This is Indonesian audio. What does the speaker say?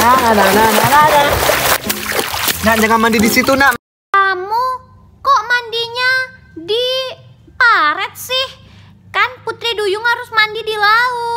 Nah, nah, Nak jangan mandi di situ, Nak. Kamu kok mandinya di paret sih? Kan Putri Duyung harus mandi di laut.